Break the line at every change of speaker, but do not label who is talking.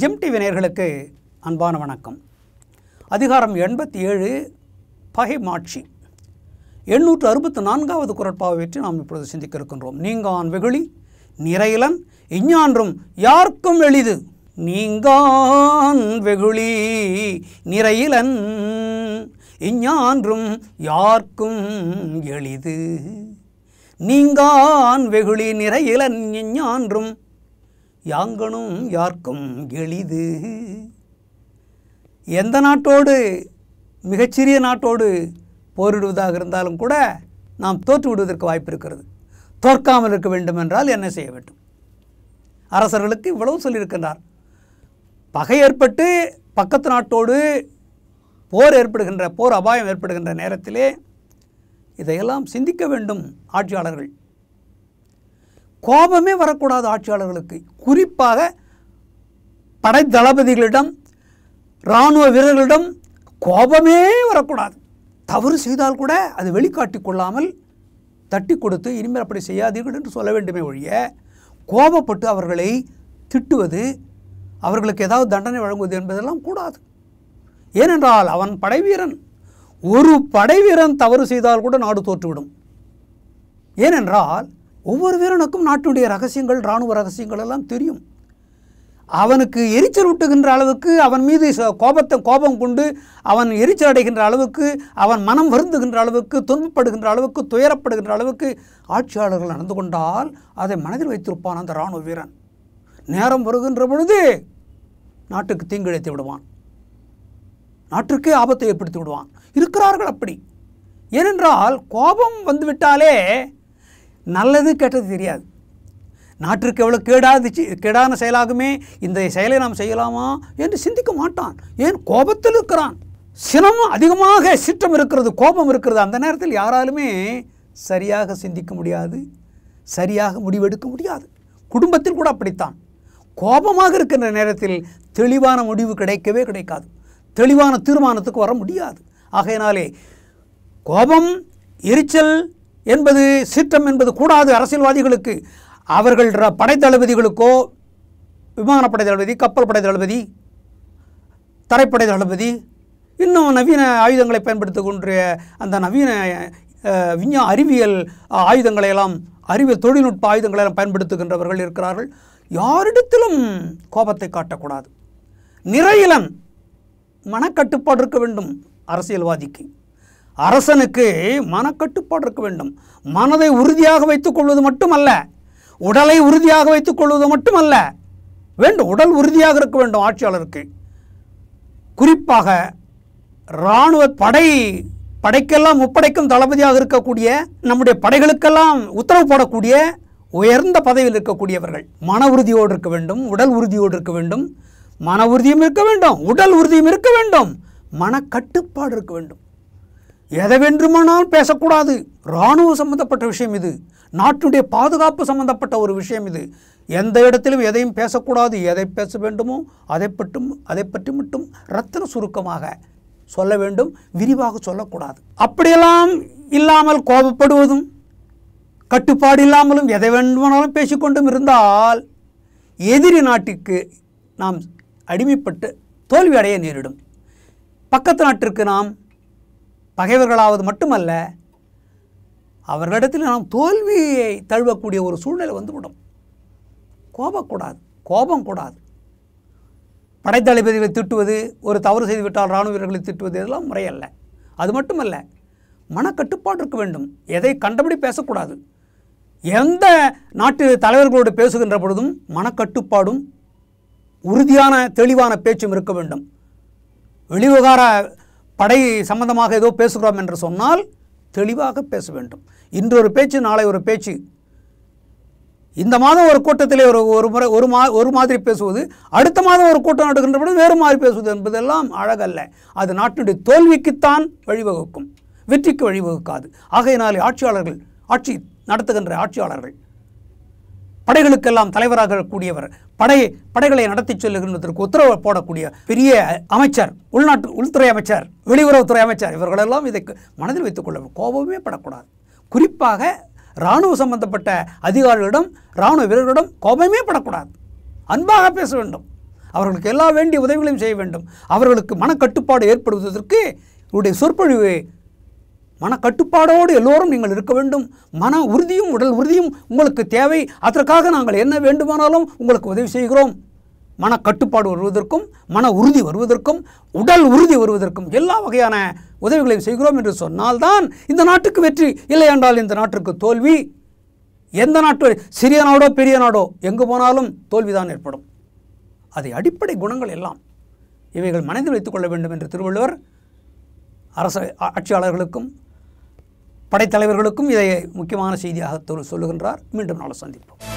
gym TV நேர்களுக்கு அன்பான வணக்கம் அதிகாரம் எண்பத்தி ஏழு பகை மாட்சி எண்ணூற்று அறுபத்து நான்காவது குரட்பாவை வெற்றி நாம் இப்பொழுது சிந்திக்க இருக்கின்றோம் நீங்கான் வெகுளி நிறையிலன் இஞ்ஞான்றும் யாருக்கும் எளிது நீங்கான் வெகுளி நிறையிலன் இஞ்ஞான்றும் யாருக்கும் எளிது நீங்கான் வெகுளி நிறையிலன் இஞ்ஞான்றும் யாங்கனும் யார்க்கும் எளிது எந்த நாட்டோடு மிகச்சிறிய நாட்டோடு போரிடுவதாக இருந்தாலும் கூட நாம் தோற்று விடுவதற்கு வாய்ப்பு இருக்கிறது தோற்காமல் இருக்க வேண்டும் என்றால் என்ன செய்ய வேண்டும் அரசர்களுக்கு இவ்வளவு சொல்லியிருக்கின்றார் பகை ஏற்பட்டு பக்கத்து நாட்டோடு போர் ஏற்படுகின்ற போர் அபாயம் ஏற்படுகின்ற நேரத்திலே இதையெல்லாம் சிந்திக்க வேண்டும் ஆட்சியாளர்கள் கோபமே வரக்கூடாது ஆட்சியாளர்களுக்கு குறிப்பாக படை தளபதிகளிடம் இராணுவ வீரர்களிடம் கோபமே வரக்கூடாது தவறு செய்தால் கூட அது வெளிக்காட்டி கொள்ளாமல் தட்டி கொடுத்து இனிமேல் அப்படி செய்யாதீர்கள் என்று சொல்ல வேண்டுமே ஒழிய கோபப்பட்டு அவர்களை திட்டுவது அவர்களுக்கு ஏதாவது தண்டனை வழங்குவது என்பதெல்லாம் கூடாது ஏனென்றால் அவன் படைவீரன் ஒரு படைவீரன் தவறு செய்தால் கூட நாடு தோற்றுவிடும் ஏனென்றால் ஒவ்வொரு வீரனுக்கும் நாட்டுடைய ரகசியங்கள் இராணுவ ரகசியங்கள் எல்லாம் தெரியும் அவனுக்கு எரிச்சல் விட்டுகின்ற அளவுக்கு அவன் மீது கோபத்தை கோபம் கொண்டு அவன் எரிச்சல் அடைகின்ற அளவுக்கு அவன் மனம் வருந்துகின்ற அளவுக்கு துன்பப்படுகின்ற அளவுக்கு துயரப்படுகின்ற அளவுக்கு ஆட்சியாளர்கள் நடந்து கொண்டால் அதை மனதில் வைத்திருப்பான் அந்த இராணுவ வீரன் நேரம் வருகின்ற பொழுது நாட்டுக்கு தீங்கிழைத்து விடுவான் நாட்டிற்கே ஆபத்தை ஏற்படுத்தி விடுவான் இருக்கிறார்கள் அப்படி ஏனென்றால் கோபம் வந்துவிட்டாலே நல்லது கெட்டது தெரியாது நாட்டிற்கு எவ்வளோ கேடாதுச்சு கேடான செயலாகுமே இந்த செயலை நாம் செய்யலாமா என்று சிந்திக்க மாட்டான் ஏன் கோபத்தில் இருக்கிறான் சினமும் அதிகமாக சிற்றம் இருக்கிறது கோபம் இருக்கிறது அந்த நேரத்தில் யாராலுமே சரியாக சிந்திக்க முடியாது சரியாக முடிவெடுக்க முடியாது குடும்பத்தில் கூட அப்படித்தான் கோபமாக இருக்கின்ற நேரத்தில் தெளிவான முடிவு கிடைக்கவே கிடைக்காது தெளிவான தீர்மானத்துக்கு வர முடியாது ஆகையினாலே கோபம் எரிச்சல் என்பது சீற்றம் என்பது கூடாது அரசியல்வாதிகளுக்கு அவர்கள் படைத்தளபதிகளுக்கோ விமானப்படை தளபதி கப்பல் படை தளபதி தரைப்படை தளபதி இன்னும் நவீன ஆயுதங்களை பயன்படுத்தக்கூடிய அந்த நவீன விஞ்ஞா அறிவியல் ஆயுதங்களை எல்லாம் அறிவியல் தொழில்நுட்ப ஆயுதங்களை எல்லாம் பயன்படுத்துகின்றவர்கள் இருக்கிறார்கள் யாரிடத்திலும் கோபத்தை காட்டக்கூடாது நிறையிலன் மனக்கட்டுப்பாடு இருக்க வேண்டும் அரசியல்வாதிக்கு அரசனுக்கு மனக்கட்டுப்பாடு இருக்க வேண்டும் மனதை உறுதியாக வைத்துக்கொள்வது மட்டுமல்ல உடலை உறுதியாக வைத்துக்கொள்வது மட்டுமல்ல வேண்டும் உடல் உறுதியாக இருக்க வேண்டும் ஆட்சியாளருக்கு குறிப்பாக இராணுவ படை படைக்கெல்லாம் முப்படைக்கும் தளபதியாக இருக்கக்கூடிய நம்முடைய படைகளுக்கெல்லாம் உத்தரவு போடக்கூடிய உயர்ந்த பதவியில் இருக்கக்கூடியவர்கள் மன உறுதியோடு இருக்க வேண்டும் உடல் உறுதியோடு இருக்க வேண்டும் மன உறுதியும் இருக்க வேண்டும் உடல் உறுதியும் இருக்க வேண்டும் மனக்கட்டுப்பாடு இருக்க வேண்டும் எதை வென்றுமானால் பேசக்கூடாது இராணுவம் சம்பந்தப்பட்ட விஷயம் இது நாட்டுடைய பாதுகாப்பு சம்பந்தப்பட்ட ஒரு விஷயம் இது எந்த இடத்திலும் எதையும் பேசக்கூடாது எதை பேச வேண்டுமோ அதை பற்றும் அதை பற்றி மட்டும் ரத்தன சுருக்கமாக சொல்ல வேண்டும் விரிவாக சொல்லக்கூடாது அப்படியெல்லாம் இல்லாமல் கோபப்படுவதும் கட்டுப்பாடு இல்லாமலும் எதை வேண்டுமானாலும் பேசிக்கொண்டும் இருந்தால் எதிரி நாட்டிற்கு நாம் அடிமைப்பட்டு தோல்வி அடைய நேரிடும் பக்கத்து நாட்டிற்கு நாம் பகைவர்களாவது மட்டுமல்ல அவர்களிடத்தில் நாம் தோல்வியை தழுவக்கூடிய ஒரு சூழ்நிலை வந்துவிடும் கோபக்கூடாது கோபம் கூடாது படைத்தளபதிகளை திட்டுவது ஒரு தவறு செய்துவிட்டால் இராணுவ வீரர்களை திட்டுவது இதெல்லாம் முறையல்ல அது மட்டுமல்ல மனக்கட்டுப்பாடு இருக்க வேண்டும் எதை கண்டபடி பேசக்கூடாது எந்த நாட்டு தலைவர்களோடு பேசுகின்ற பொழுதும் மனக்கட்டுப்பாடும் உறுதியான தெளிவான பேச்சும் இருக்க வேண்டும் வெளிவகார படை சம்பந்தமாக ஏதோ பேசுகிறோம் என்று சொன்னால் தெளிவாக பேச வேண்டும் இன்று ஒரு பேச்சு நாளை ஒரு பேச்சு இந்த மாதம் ஒரு கூட்டத்திலே ஒரு ஒரு முறை ஒரு மா ஒரு மாதிரி பேசுவது அடுத்த மாதம் ஒரு கூட்டம் நடக்கின்ற பொழுது வேறு மாதிரி பேசுவது என்பதெல்லாம் அழகல்ல அது நாட்டினுடைய தோல்விக்குத்தான் வழிவகுக்கும் வெற்றிக்கு வழிவகுக்காது ஆகையினாலே ஆட்சியாளர்கள் ஆட்சி நடத்துகின்ற ஆட்சியாளர்கள் படைகளுக்கெல்லாம் தலைவராக கூடியவர் படை படைகளை நடத்தி செல்லுகின்றதற்கு உத்தரவு போடக்கூடிய பெரிய அமைச்சர் உள்நாட்டு உள்துறை அமைச்சர் வெளியுறவுத்துறை அமைச்சர் இவர்களெல்லாம் இதை மனதில் வைத்துக் கொள்ள கோபமே படக்கூடாது குறிப்பாக இராணுவ சம்பந்தப்பட்ட அதிகாரிகளிடம் இராணுவ வீரர்களிடம் கோபமே படக்கூடாது அன்பாக பேச வேண்டும் அவர்களுக்கு எல்லா வேண்டிய உதவிகளையும் செய்ய வேண்டும் அவர்களுக்கு மனக்கட்டுப்பாடு ஏற்படுவதற்கு இவருடைய சொற்பொழிவு மனக்கட்டுப்பாடோடு எல்லோரும் நீங்கள் இருக்க வேண்டும் மன உறுதியும் உடல் உறுதியும் உங்களுக்கு தேவை அதற்காக நாங்கள் என்ன வேண்டுமானாலும் உங்களுக்கு உதவி செய்கிறோம் மனக்கட்டுப்பாடு வருவதற்கும் மன உறுதி வருவதற்கும் உடல் உறுதி வருவதற்கும் எல்லா வகையான உதவிகளை செய்கிறோம் என்று சொன்னால்தான் இந்த நாட்டுக்கு வெற்றி இல்லை என்றால் இந்த நாட்டிற்கு தோல்வி எந்த நாட்டு சிறிய நாடோ பெரிய நாடோ எங்கு போனாலும் தோல்விதான் ஏற்படும் அது அடிப்படை குணங்கள் எல்லாம் இவைகள் மனதில் வைத்துக்கொள்ள வேண்டும் என்று திருவள்ளுவர் அரசு ஆட்சியாளர்களுக்கும் படைத்தலைவர்களுக்கும் இதை முக்கியமான செய்தியாக சொல்லுகின்றார் மீண்டும் நாளை சந்திப்போம்